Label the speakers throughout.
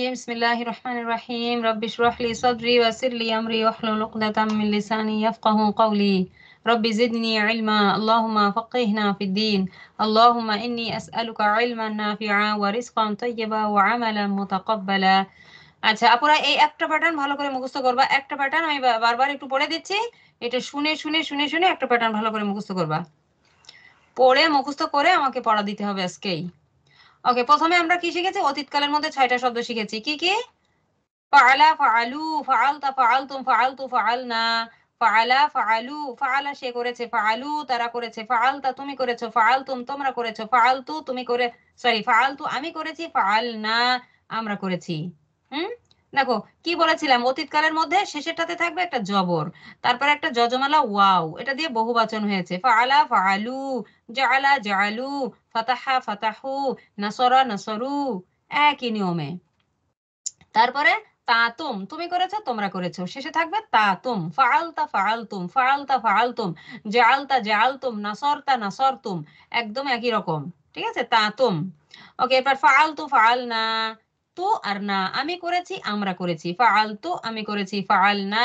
Speaker 1: বিসমিল্লাহির রহমানির আচ্ছা আপুরা এই একটা প্যাটার্ন ভালো করে মুখস্থ করবা একটা প্যাটার্ন আমি বারবার একটু পড়ে দিচ্ছি এটা শুনে শুনে শুনে শুনে একটা প্যাটার্ন ভালো করে মুখস্থ করবা পড়ে মুখস্থ করে আমাকে পড়া দিতে হবে আজকেই ওকে প্রথমে আমরা কি শিখেছি অতীতকালের মধ্যে ছয়টা শব্দ শিখেছি কি কি সে করেছে তারা করেছে তুমি করেছো তোমরা করেছো তুমি করে সরি ফালতু আমি করেছি ফালনা আমরা করেছি হুম দেখো কি বলেছিলাম অতীতকালের মধ্যে শেষেরটাতে থাকবে একটা জবর তারপরে একটা জজমালা ওয়াও এটা দিয়ে বহুবাচন হয়েছে ফালা ফালু জালা জালু ফতাহা ফতাহু নাসরা নাসরু একই নিয়মে তারপরে তাতুম তুমি করেছো তোমরা করেছো শেষে থাকবে তাতুম ফালতা ফালতুম ফালতা ফালতুম জালতা জালতুম নাসরতা নাসরতুম একদম একই রকম ঠিক আছে তাতুম ওকে এবার ফাল না তু আর না আমি করেছি আমরা করেছি ফালতু আমি করেছি ফাল না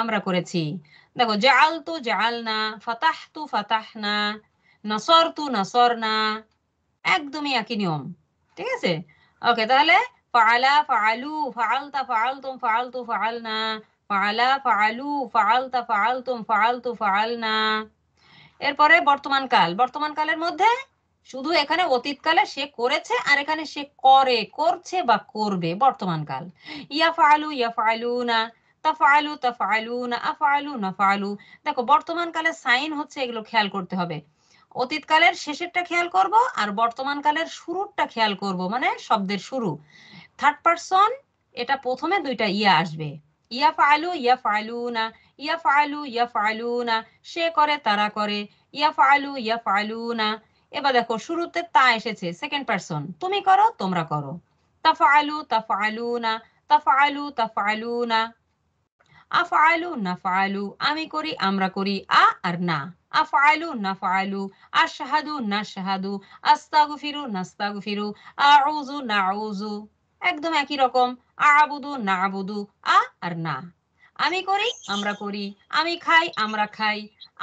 Speaker 1: আমরা করেছি দেখো জালতু জাল জাআলতু জাআলনা ফতাহ না নসর তু নসর না একদমই একই নিয়ম ঠিক আছে ওকে তাহলে ফালা ফালু ফালতা ফালতুম ফালতু না ফালা ফালু ফালতা ফালতুম ফালতু না এরপরে বর্তমান কাল বর্তমান কালের মধ্যে শুধু এখানে অতীত কালে সে করেছে আর এখানে সে করে করছে বা করবে বর্তমান কাল ইয়া ফালু ইয়া ফালু না তাফালু তাফালু না আফালু না ফালু দেখো বর্তমান কালে সাইন হচ্ছে এগুলো খেয়াল করতে হবে অতীতকালের শেষেরটা খেয়াল করব আর বর্তমানকালের শুরুরটা খেয়াল করব মানে শব্দের শুরু থার্ড পারসন এটা প্রথমে দুইটা ইয়া আসবে ইয়া ফালু ইয়া ফালু না ইয়া ফালু ইয়া ফালু না সে করে তারা করে ইয়া ফালু ইয়া ফালু না এবার দেখো শুরুতে তা এসেছে সেকেন্ড পারসন তুমি করো তোমরা করো তা তা ফাইলু না তা তা ফাইলু না আফআলু নাফআলু আমি করি আমরা করি আ আর না আফআলু নাফআলু আশহাদু নাশহাদু আস্তাগফিরু নাস্তাগফিরু আউযু নাউযু একদম একই রকম আবুদু নাবুদু আ আর না আমি করি আমরা করি আমি খাই আমরা খাই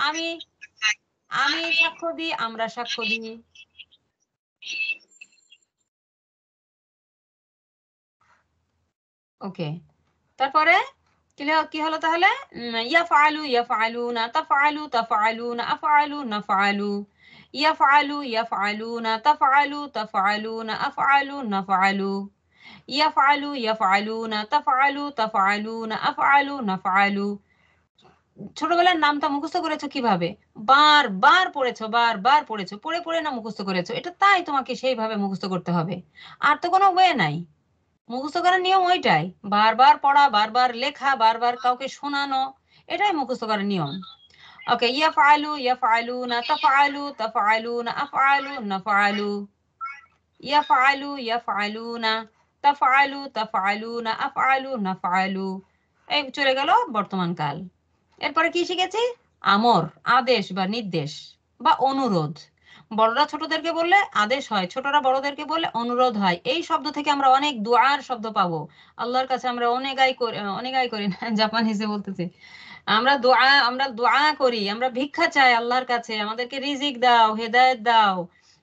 Speaker 1: আমি আমি সাক্ষ্য দিই আমরা সাক্ষ্য দিই ওকে তারপরে কি হলো তাহলে ইয়াফআলু ইয়াফআলুনা তাফআলু তাফআলুনা আফআলু নাফআলু ইয়াফআলু ইয়াফআলুনা তাফআলু তাফআলুনা আফআলু নাফআলু ইয়াফআলু ইয়াফআলুনা তাফআলু তাফআলুনা আফআলু নাফআলু ছোটবেলার নামটা মুখস্থ করেছো কিভাবে বার বার পড়েছো বার বার পড়েছো পড়ে পড়ে না মুখস্থ করেছো এটা তাই তোমাকে সেইভাবে মুখস্থ করতে হবে আর তো কোনো ওয়ে নাই মুখস্থ করার নিয়ম ওইটাই বারবার পড়া বারবার লেখা বারবার কাউকে শোনানো এটাই মুখস্থ করার নিয়ম ওকে ইয়া ইয়া ইয়া না না না তা তা ইয়া ফাইলু না তা ফাইলু তা ফাইলু না আ ফাইলু না ফাইলু এই চলে গেল বর্তমান কাল এরপরে কি শিখেছি আমর আদেশ বা নির্দেশ বা অনুরোধ বড়রা ছোটদেরকে বললে আদেশ হয় ছোটরা বড়দেরকে বললে অনুরোধ হয় এই শব্দ থেকে আমরা অনেক দোয়ার শব্দ পাবো আল্লাহর কাছে আমরা অনেক আয় করি অনেক আয় করি না জাপান হিসেবে বলতেছি আমরা দোয়া আমরা দোয়া করি আমরা ভিক্ষা চাই আল্লাহর কাছে আমাদেরকে রিজিক দাও হেদায়ত দাও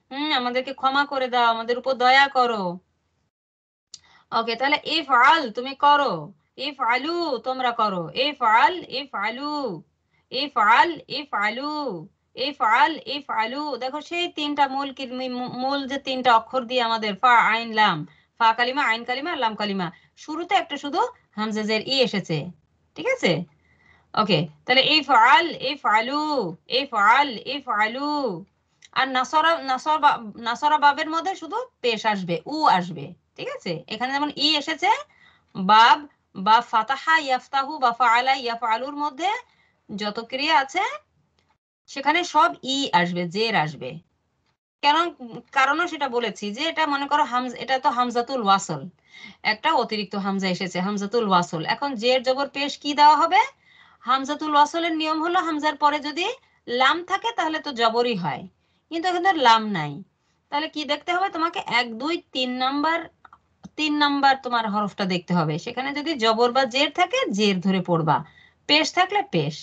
Speaker 1: হম আমাদেরকে ক্ষমা করে দাও আমাদের উপর দয়া করো ওকে তাহলে ইফ আল তুমি করো ইফ আলু তোমরা করো ইফ আল ইফ আলু ইফ আল ইফ আলু এফআল এফআলু দেখো সেই তিনটা মূল মূল যে তিনটা অক্ষর দিয়ে আমাদের ফা আইন লাম ফা কালিমা আইন কালিমা লাম কালিমা শুরুতে একটা শুধু হামজাজের ই এসেছে ঠিক আছে ওকে তাহলে এফআল এফআলু এফআল এফআলু আর নাসরা নাসর নাসরা বাবের মধ্যে শুধু পেশ আসবে উ আসবে ঠিক আছে এখানে যেমন ই এসেছে বাব বা ফাতাহা ইয়াফতাহু বা ফাআলা ইয়াফআলুর মধ্যে যত ক্রিয়া আছে সেখানে সব ই আসবে জের আসবে কেন কারণও সেটা বলেছি যে এটা মনে করো হামজ এটা তো হামজাতুল ওয়াসল একটা অতিরিক্ত হামজা এসেছে হামজাতুল ওয়াসল এখন জের জবর পেশ কি দেওয়া হবে হামজাতুল ওয়াসলের নিয়ম হলো হামজার পরে যদি লাম থাকে তাহলে তো জবরই হয় কিন্তু তো লাম নাই তাহলে কি দেখতে হবে তোমাকে এক দুই তিন নাম্বার তিন নাম্বার তোমার হরফটা দেখতে হবে সেখানে যদি জবর বা জের থাকে জের ধরে পড়বা পেশ থাকলে পেশ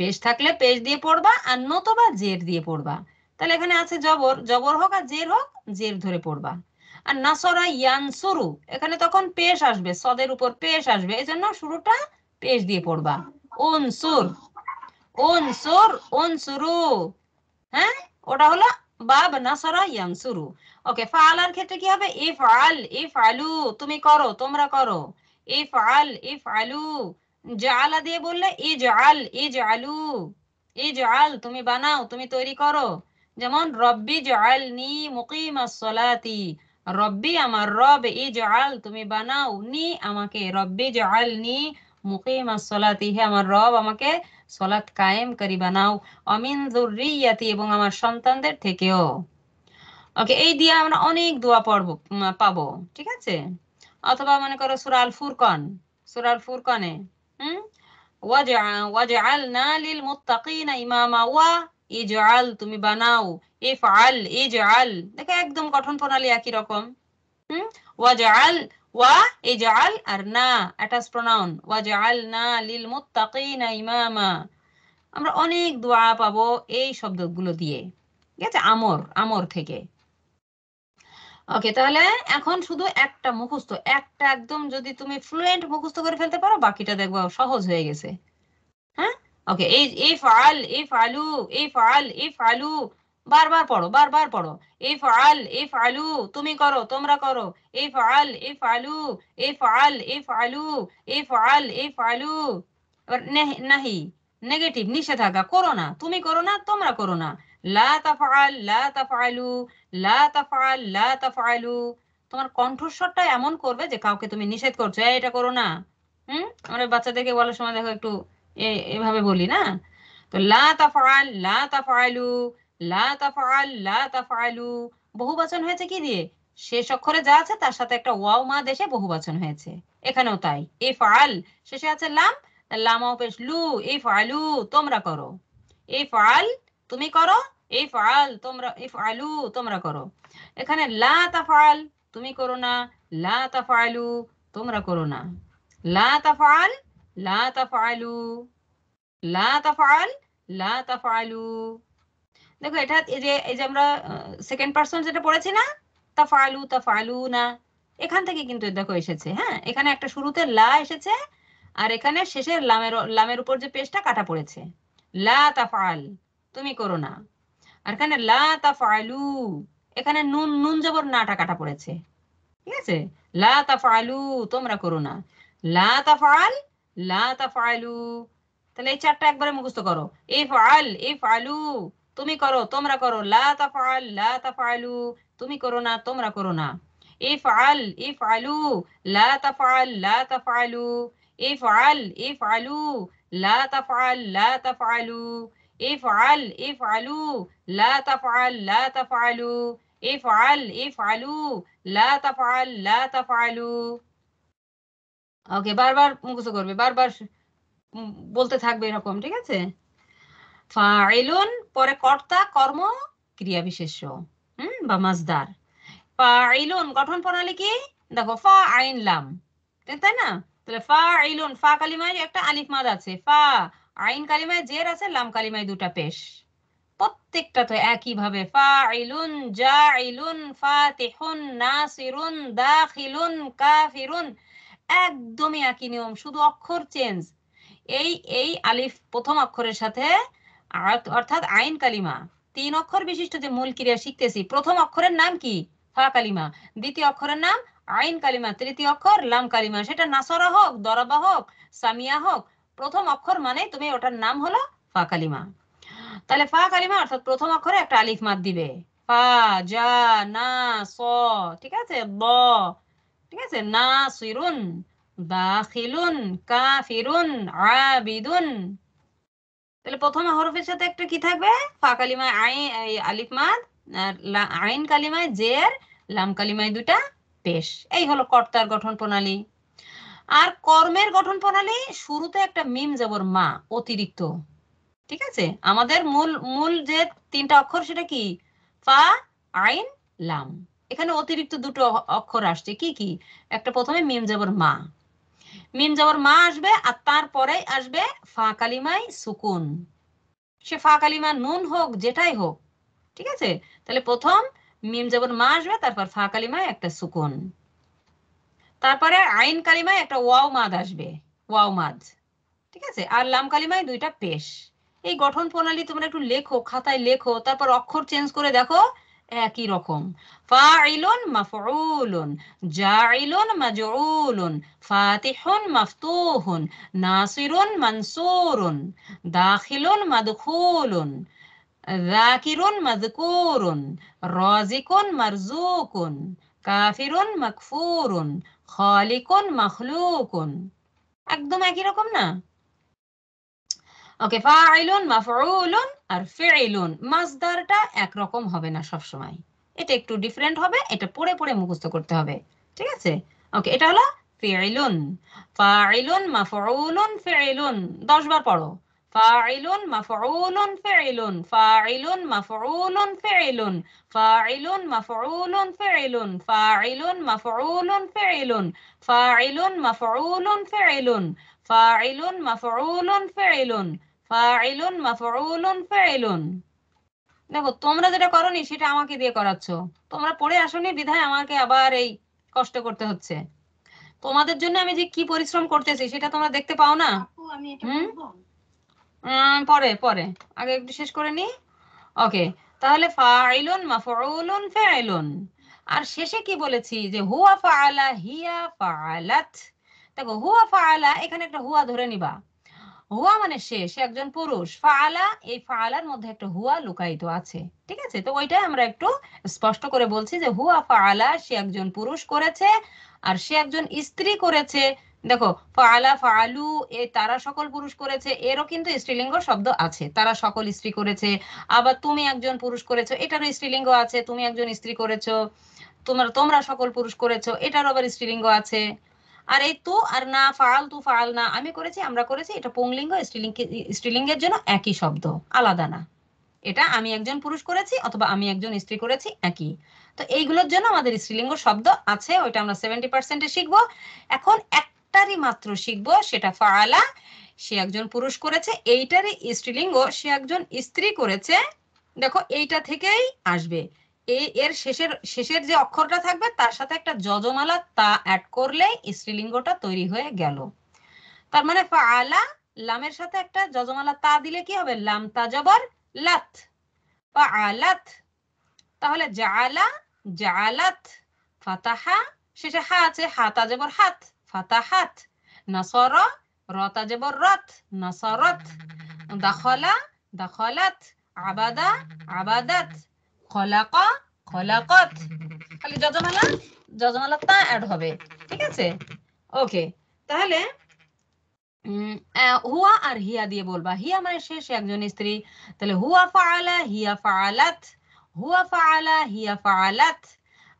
Speaker 1: পেশ থাকলে পেশ দিয়ে পড়বা আর নতবা জের দিয়ে পড়বা তাহলে এখানে আছে জবর জবর হোক আর জের হোক জের ধরে পড়বা আর নাসরা ইয়ানসুরু এখানে তখন পেশ আসবে সদের উপর পেশ আসবে এই জন্য শুরুটা পেশ দিয়ে পড়বা ওন ওন সুর সুর ওন সুরু হ্যাঁ ওটা হলো বাব নাসরা সুরু ওকে ফালার ক্ষেত্রে কি হবে এ ফাল এ ফালু তুমি করো তোমরা করো এ ফাল এ ফালু জালা দিয়ে বললে এ জাল এ জালু এ জাল তুমি বানাও তুমি তৈরি করো যেমন রব্বি নি মুকিম সলাতি রব্বি আমার রব এ জাল তুমি বানাও নি আমাকে রব্বি নি মুকিম সলাতি হে আমার রব আমাকে সলাত কায়েম করি বানাও অমিন জুরিয়াতি এবং আমার সন্তানদের থেকেও ওকে এই দিয়ে আমরা অনেক দোয়া পড়ব পাবো ঠিক আছে অথবা মনে করো সুরাল ফুরকন সুরাল ফুরকনে হুম ওয়াজআলনা লিল মুত্তাকিনা ইমামা ওয়া ইজআল তুমি বানাও ইফআল ইজআল দেখো একদম গঠন প্রণালী একই রকম হুম ওয়াজআল ওয়া ইজআল আর না অ্যাটাচ প্রোনাউন ওয়াজআলনা লিল মুত্তাকিনা ইমামা আমরা অনেক দোয়া পাবো এই শব্দগুলো দিয়ে ঠিক আছে আমর আমর থেকে ওকে তাহলে এখন শুধু একটা মুখস্থ একটা একদম যদি তুমি ফ্লুয়েন্ট মুখস্থ করে ফেলতে পারো বাকিটা দেখবো সহজ হয়ে গেছে হ্যাঁ ওকে এই এ ফাল এ ফালু এ ফাল এ ফালু বারবার পড়ো বারবার পড়ো এ ফাল এ ফালু তুমি করো তোমরা করো এ ফাল এ ফালু এ ফাল এ ফালু এ ফাল এ ফালু নাহি নেগেটিভ নিষেধাজ্ঞা করো না তুমি করো না তোমরা করো না লা তাফআল লা তাফআলু তোমার কণ্ঠস্বরটা এমন করবে যে কাউকে তুমি নিষেধ করছো এটা করো না হম আমরা বাচ্চাদেরকে বলার সময় দেখো একটু এভাবে বলি না তো বহুবাচন হয়েছে কি দিয়ে শেষ অক্ষরে যা আছে তার সাথে একটা ওয়াও মা দেশে বহুবচন হয়েছে এখানেও তাই এ ফাল শেষে আছে লাম লামাও পেশ লু এ ফালু তোমরা করো এ ফাল তুমি করো তোমরা করো এখানে লা তুমি করো না লা তোমরা করো না লা লা লা লা দেখো এটা এই যে এই যে আমরা সেকেন্ড পার্সন যেটা পড়েছি না তা ফালু না এখান থেকে কিন্তু দেখো এসেছে হ্যাঁ এখানে একটা শুরুতে লা এসেছে আর এখানে শেষের লামের লামের উপর যে পেজটা কাটা পড়েছে লা ফাল তুমি করো না আর এখানে লা তাফআলু এখানে নুন নুন জবর না টাকাটা পড়েছে ঠিক আছে লা তাফআলু তোমরা করো না লা তাফআল লা তাফআলু তাহলে এই চারটা একবারে মুখস্থ করো ইফআল ইফআলু তুমি করো তোমরা করো লা তাফআল লা তাফআলু তুমি করো না তোমরা করো না ইফআল ইফআলু লা তাফআল লা তাফআলু ইফআল ইফআলু লা তাফআল লা তাফআলু افعل افعلوا لا تفعل لا تفعلوا افعل افعلوا لا تفعل لا تفعلوا اوكي بار بار مغزو করবে بار بار বলতে থাকবে এরকম ঠিক আছে فاعلون পরে কর্তা কর্ম ক্রিয়া বিশেষ্য হুম বা মাসদার فاعلون গঠন প্রণালী কি দেখো ফা আইন লাম তাই না তাহলে فاعلون আইলুন ফা কালিমায় একটা আলিফ মাদ আছে ফা আইন কালিমায় জের আছে লাম কালিমায় দুটা পেশ প্রত্যেকটা তো একইভাবে ফাইলুন জাইলুন ফাতিহুন নাসিরুন দাখিলুন কাফিরুন একদমই একই নিয়ম শুধু অক্ষর চেঞ্জ এই এই আলিফ প্রথম অক্ষরের সাথে অর্থাৎ আইন কালিমা তিন অক্ষর বিশিষ্ট যে মূল ক্রিয়া শিখতেছি প্রথম অক্ষরের নাম কি ফা কালিমা দ্বিতীয় অক্ষরের নাম আইন কালিমা তৃতীয় অক্ষর লাম কালিমা সেটা নাসরা হোক দরাবা হোক সামিয়া হোক প্রথম অক্ষর মানে তুমি ওটার নাম হলো ফা কালিমা তাহলে ফা কালিমা অর্থাৎ প্রথম অক্ষরে একটা আলিফ মাত দিবে ফা জা না স ঠিক আছে ব ঠিক আছে না সুইরুন দাখিলুন কাফিরুন আবিদুন তাহলে প্রথম হরফের সাথে একটা কি থাকবে ফা কালিমায় আই আলিফ মাদ আইন কালিমায় জের লাম কালিমায় দুটা পেশ এই হলো কর্তার গঠন প্রণালী আর কর্মের গঠন প্রণালী শুরুতে একটা মিম যাবর মা অতিরিক্ত ঠিক আছে আমাদের মূল মূল যে তিনটা অক্ষর সেটা কি ফা আইন লাম এখানে অতিরিক্ত দুটো অক্ষর আসছে কি কি একটা প্রথমে মিম যাবর মা মিম যাবর মা আসবে আর তারপরে আসবে ফা কালিমাই সুকুন সে ফা কালিমা নুন হোক যেটাই হোক ঠিক আছে তাহলে প্রথম মিম যাবর মা আসবে তারপর ফা কালিমায় একটা সুকুন তারপরে আইন কালিমায় একটা ওয়াও মাদ আসবে ওয়াও মাদ ঠিক আছে আর লাম কালিমায় দুইটা পেশ এই গঠন প্রণালী তোমরা একটু লেখো খাতায় লেখো তারপর অক্ষর চেঞ্জ করে দেখো একই রকম ফাইলুন মাফউলুন জাইলুন মাজউলুন ফাতিহুন মাফতুহুন নাসিরুন মানসুরুন দাখিলুন মাদখুলুন ذاكر مذكور رازق مرزوق কাফিরুন মাকফুরুন খালিকুন মখলুকুন একদম একই রকম না ওকে ফাইলুন মাফরুলুন আর ফেইলুন মাসদারটা একরকম হবে না সব সময় এটা একটু ডিফারেন্ট হবে এটা পড়ে পড়ে মুখস্থ করতে হবে ঠিক আছে ওকে এটা হলো ফেইলুন ফাইলুন মাফরুলুন ফেইলুন দশ বার পড়ো ফাইলুন মাফউলুন ফিইলুন ফাইলুন মাফউলুন ফিইলুন ফাইলুন মাফউলুন ফিইলুন ফাইলুন মাফউলুন ফিইলুন ফাইলুন মাফউলুন ফিইলুন ফাইলুন মাফউলুন ফিইলুন ফাইলুন মাফউলুন ফিইলুন দেখো তোমরা যেটা করনি সেটা আমাকে দিয়ে করাচ্ছ তোমরা পড়ে আসনি বিধায় আমাকে আবার এই কষ্ট করতে হচ্ছে তোমাদের জন্য আমি যে কি পরিশ্রম করতেছি সেটা তোমরা দেখতে পাও না আমি এটা পরে পরে আগে একটু শেষ করে নি ওকে তাহলে ফাইলুন মাফউলুন ফাইলুন আর শেষে কি বলেছি যে হুয়া ফাআলা হিয়া ফাআলাত দেখো হুয়া ফাআলা এখানে একটা হুয়া ধরে নিবা হুয়া মানে সে সে একজন পুরুষ ফাআলা এই ফাআলার মধ্যে একটা হুয়া লুকায়িত আছে ঠিক আছে তো ওইটা আমরা একটু স্পষ্ট করে বলছি যে হুয়া ফাআলা সে একজন পুরুষ করেছে আর সে একজন স্ত্রী করেছে দেখো ফালা ফালু এ তারা সকল পুরুষ করেছে এরও কিন্তু স্ত্রীলিঙ্গ শব্দ আছে তারা সকল স্ত্রী করেছে আবার তুমি একজন পুরুষ করেছো এটারও স্ত্রীলিঙ্গ আছে তুমি একজন স্ত্রী করেছো তোমার তোমরা সকল পুরুষ করেছো এটারও আবার স্ত্রীলিঙ্গ আছে আর এই তু আর না ফাল তু ফাল না আমি করেছি আমরা করেছি এটা পুংলিঙ্গ স্ত্রীলিঙ্গ স্ত্রীলিঙ্গের জন্য একই শব্দ আলাদা না এটা আমি একজন পুরুষ করেছি অথবা আমি একজন স্ত্রী করেছি একই তো এইগুলোর জন্য আমাদের স্ত্রীলিঙ্গ শব্দ আছে ওইটা আমরা সেভেন্টি পার্সেন্টে শিখবো এখন এক একটারই মাত্র শিখবো সেটা ফালা সে একজন পুরুষ করেছে এইটারই স্ত্রীলিঙ্গ সে একজন স্ত্রী করেছে দেখো এইটা থেকেই আসবে এই এর শেষের শেষের যে অক্ষরটা থাকবে তার সাথে একটা যজমালা তা অ্যাড করলে স্ত্রীলিঙ্গটা তৈরি হয়ে গেল তার মানে ফালা লামের সাথে একটা যজমালা তা দিলে কি হবে লাম তা জবর লাত আলাত তাহলে জালা জালাত ফাতাহা শেষে হা আছে হাত আজবর হাত ফাতাহাত নাসর রত আজবর রত নাসরত দাখলা দাখলাত আবাদা আবাদাত খলাকা খলাকত খালি যজমালা যজমালা তা অ্যাড হবে ঠিক আছে ওকে তাহলে হুয়া আর হিয়া দিয়ে বলবা হিয়া মানে শেষ একজন স্ত্রী তাহলে হুয়া ফাআলা হিয়া ফাআলাত হুয়া ফাআলা হিয়া ফাআলাত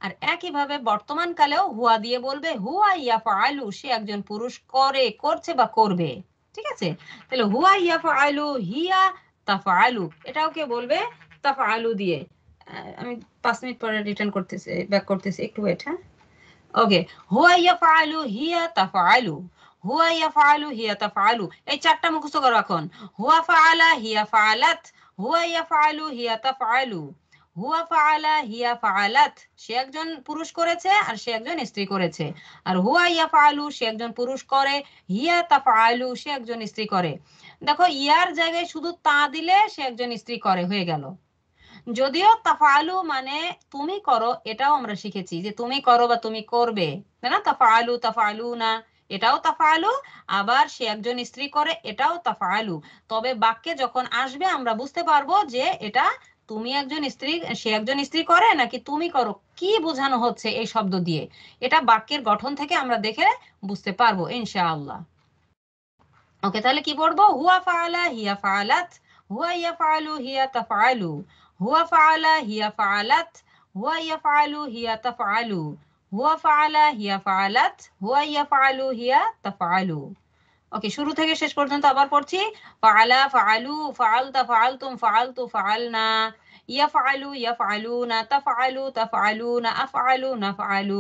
Speaker 1: আর একইভাবে বর্তমান কালেও হুয়া দিয়ে বলবে হুয়া ইয়া ফলু সে একজন পুরুষ করে করছে বা করবে ঠিক আছে তাহলে হুয়া ইয়া ফলু হিয়া তাফালু এটাও কে বলবে তাফালু দিয়ে আমি পাঁচ মিনিট পরে রিটার্ন করতেছি ব্যাক করতেছি একটু ওয়েট হ্যাঁ ওকে হুয়া ইয়া ফালু হিয়া তাফালু হুয়া ইয়া ফালু হিয়া তাফালু এই চারটা মুখস্থ করো এখন হুয়া ফাআলা হিয়া ফাআলাত হুয়া ইয়া ফালু হিয়া তাফালু হুয়া ফাআলা হিয়া সে একজন পুরুষ করেছে আর সে একজন স্ত্রী করেছে আর হুয়া ইয়া সে একজন পুরুষ করে হিয়া সে একজন স্ত্রী করে দেখো ইয়ার জায়গায় শুধু তা দিলে সে একজন স্ত্রী করে হয়ে গেল যদিও মানে তুমি করো এটাও আমরা শিখেছি যে তুমি করো বা তুমি করবে তাই না তাফআলু না এটাও তাফালু আবার সে একজন স্ত্রী করে এটাও তাফালু তবে বাক্যে যখন আসবে আমরা বুঝতে পারবো যে এটা তুমি একজন স্ত্রী সে একজন স্ত্রী করে নাকি তুমি করো কি বোঝানো হচ্ছে এই শব্দ দিয়ে এটা বাক্যের গঠন থেকে আমরা দেখে বুঝতে পারবো ইনশাআল্লাহ ওকে তাহলে কি পড়বো হুয়া ফালা হিয়া ফালাত হুয়া ইয়া ফালু হিয়া তাফআলু হুয়া ফালা হিয়া ফালাত হুয়া ইয়া ফালু হিয়া তাফআলু হুয়া ফালা হিয়া ফালাত হুয়া ইয়া ফালু হিয়া তাফআলু اوكي شروع থেকে শেষ পর্যন্ত আবার পড়ছি فعل فعلوا فعلت فعلتم فعلت فعلنا يفعل يفعلون تفعل تفعلون افعل نفعل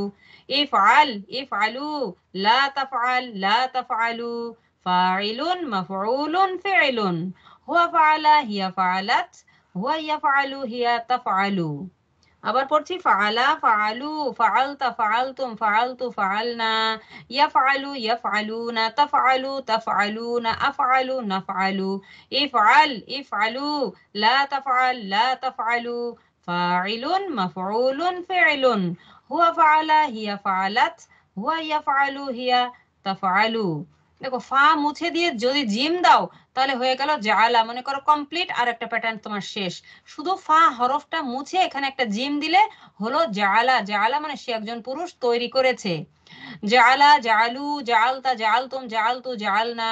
Speaker 1: افعل افعلوا لا تفعل لا تفعلوا فاعل مفعول فعل هو فعل هي فعلت هو يفعل هي تفعلوا আবার পড়ছি ফালা ফালু ইয়া ইয়া না তা ফালু তা ফালু না আ ফালু না ফালু ই ফাল ই ফালু লা ফাল লা ফালু ফাইলুন মাফউলুন ফেলুন হুয়া ফালা হিয়া ফালাত হুয়া ইয়া ফালু হিয়া তা ফালু দেখো ফা মুছে দিয়ে যদি জিম দাও তাহলে হয়ে গেল আলা মনে করো কমপ্লিট আর একটা প্যাটার্ন তোমার শেষ শুধু ফা হরফটা মুছে এখানে একটা জিম দিলে হলো জালা জালা মানে সে একজন পুরুষ তৈরি করেছে জালা জালু জালতা জালতুম জালতু জালনা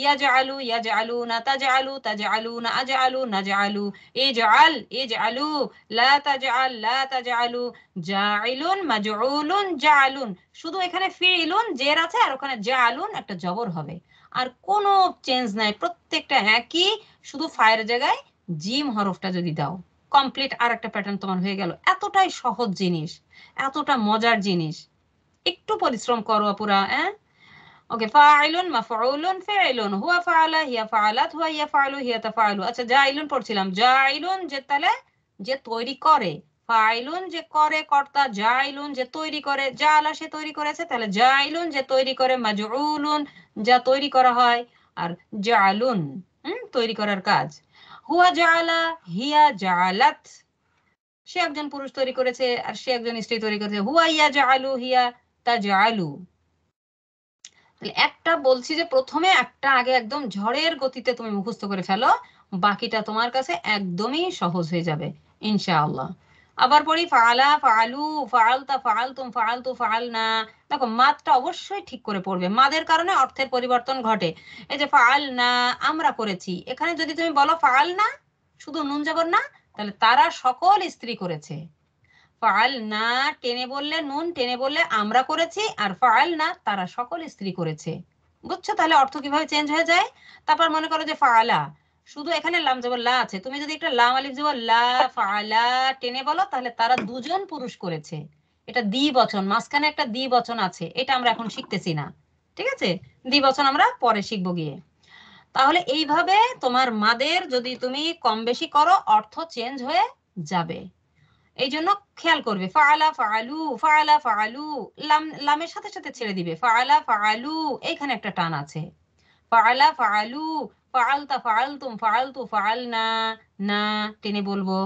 Speaker 1: ইয়া জালু ইয়া জালু না তা জালু তা জালু না জালু না জালু এ জাল এ জালু লা তা জাল লা তা জালু জাইলুন মাজউলুন জালুন শুধু এখানে ফিলুন জের আছে আর ওখানে জালুন একটা জবর হবে আর কোনো চেঞ্জ নাই প্রত্যেকটা একই শুধু ফায়ের জায়গায় জিম হরফটা যদি দাও কমপ্লিট আর একটা প্যাটার্ন তোমার হয়ে গেল এতটাই সহজ জিনিস এতটা মজার জিনিস একটু পরিশ্রম করো পুরা হ্যাঁ ওকে ফাইলুন ফাউলুন ফাইলুন হুয়া ফাআলা হিয়া ফাআলাত হুয়া ইয়া ফাআলু হিয়া তাফাআলু আচ্ছা জাইলুন পড়ছিলাম জাইলুন যে তাহলে যে তৈরি করে ফাইলুন যে করে কর্তা জাইলুন যে তৈরি করে জালা সে তৈরি করেছে তাহলে জাইলুন যে তৈরি করে মাজউলুন যা তৈরি করা হয় আর জালুন হুম তৈরি করার কাজ হুয়া জালা হিয়া জালাত সে একজন পুরুষ তৈরি করেছে আর সে একজন স্ত্রী তৈরি করেছে হুয়া ইয়া জালু হিয়া তা জালু একটা বলছি যে প্রথমে একটা আগে একদম ঝড়ের গতিতে তুমি মুখস্থ করে ফেলো বাকিটা তোমার কাছে একদমই সহজ হয়ে যাবে ইনশাআল্লাহ আবার পড়ি ফালা ফালু ফালতা ফালতুম ফালতু ফালনা দেখো মাদটা অবশ্যই ঠিক করে পড়বে মাদের কারণে অর্থের পরিবর্তন ঘটে এই যে ফালনা আমরা করেছি এখানে যদি তুমি বলো ফালনা শুধু নুন যাবর না তাহলে তারা সকল স্ত্রী করেছে ফাল না টেনে বললে নুন টেনে বললে আমরা করেছি আর ফাল না তারা সকল স্ত্রী করেছে বুঝছো তাহলে অর্থ কিভাবে চেঞ্জ হয়ে যায় তারপর মনে করো যে ফালা শুধু এখানে লাম জবর লা আছে তুমি যদি একটা লাম আলিফ জবর লা ফালা টেনে বলো তাহলে তারা দুজন পুরুষ করেছে এটা দ্বি বচন মাঝখানে একটা দ্বি বচন আছে এটা আমরা এখন শিখতেছি না ঠিক আছে দ্বি বচন আমরা পরে শিখবো গিয়ে তাহলে এইভাবে তোমার মাদের যদি তুমি কম বেশি করো অর্থ চেঞ্জ হয়ে যাবে এই জন্য খেয়াল করবে ফালা ফালু ফালা ফালু লাম লামের সাথে সাথে ছেড়ে দিবে ফালা ফালু এখানে একটা টান আছে ফালা ফালু ফাআলতা ফাআলতুম ফাআলতু ফাআলনা না টেনে বলবো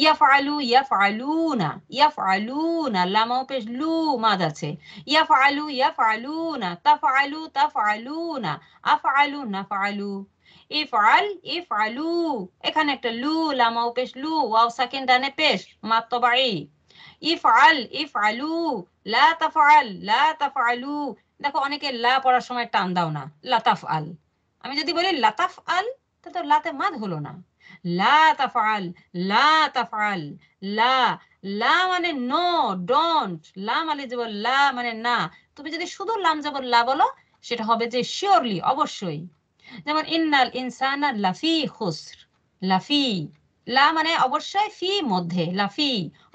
Speaker 1: ইয়াফআলু ইয়াফআলুনা ইয়াফআলুনা লামাও পেশ লু মাদ আছে ইয়াফআলু ইয়াফআলুনা তাফআলু তাফআলুনা আফআলু নাফআলু ইফআল ইফআলু এখানে একটা লু লামাও পেশ লু ওয়াও সাকিন ডানে পেশ মাত্তবাই ইফআল ইফআলু লা তাফআল লা তাফআলু দেখো অনেকে লা পড়ার সময় টান দাও না লা তাফআল আমি যদি বলি লাতাফ আল তা তো লাতে মাদ হলো না লা তাফআল লা তাফআল লা লা মানে নো ডোন্ট লা মানে লা মানে না তুমি যদি শুধু লাম লা বলো সেটা হবে যে শিওরলি অবশ্যই যেমন ইন্নাল ইনসানা লাফি খুসর লাফি লা মানে অবশ্যই ফি মধ্যে লাফি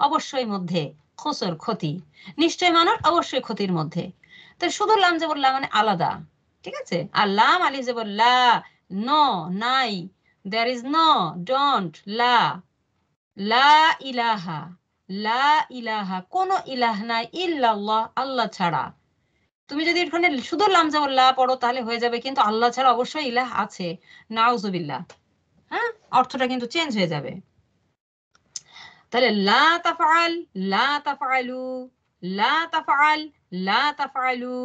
Speaker 1: অবশ্যই মধ্যে খুসর ক্ষতি নিশ্চয় মানুষ অবশ্যই ক্ষতির মধ্যে তো শুধু লাম জবর লা মানে আলাদা ঠিক আছে আল্লাহ মালি যে বল নো নাই দেয়ার ইজ নো ডোন্ট লা লা ইলাহা লা ইলাহা কোন ইলাহ নাই ইল্লাল্লাহ আল্লাহ ছাড়া তুমি যদি এখানে শুধু লাম যাবো লা পড়ো তাহলে হয়ে যাবে কিন্তু আল্লাহ ছাড়া অবশ্যই ইলাহ আছে নাউজুবিল্লাহ হ্যাঁ অর্থটা কিন্তু চেঞ্জ হয়ে যাবে তাহলে লা তাফআল লা তাফআলু লা তাফআল লা তাফআলু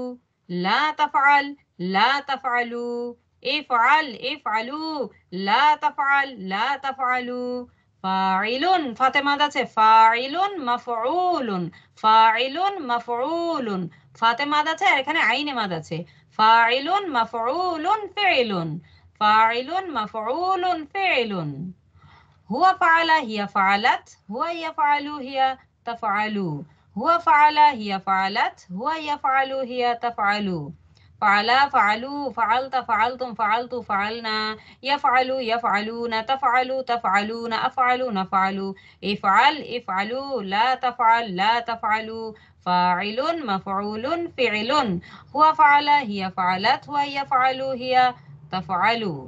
Speaker 1: লা তাফআল لا تفعلوا افعل افعلوا لا تفعل لا تفعلوا فاعل فاطمة فاعل مفعول فاعل مفعول فاطمة ده فاعل مفعول فعل فاعل مفعول فعل هو فعل هي فعلت هو يفعل هي تفعل هو فعل هي فعلت هو يفعل هي تفعل فعلا فعلوا فعلت فعلتم فعلتوا فعلنا يفعلوا يفعلون تفعلوا تفعلون أفعلوا نفعلوا افعل افعلوا لا تفعل لا تفعلوا فاعل مفعول فعل هو فعل هي فعلت وهي فعل هي تفعلوا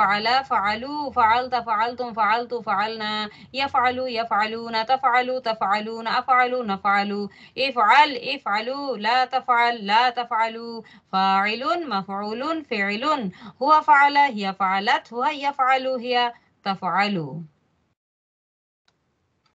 Speaker 1: فعلا فعلوا فعلت فعلتم فعلت فعلنا يفعلوا يفعلون تفعلوا تفعلون أفعلوا نفعلوا افعل افعلوا لا تفعل لا تفعلوا فاعل مفعول فعل هو فعل هي فعلت هو يفعل هي تفعلوا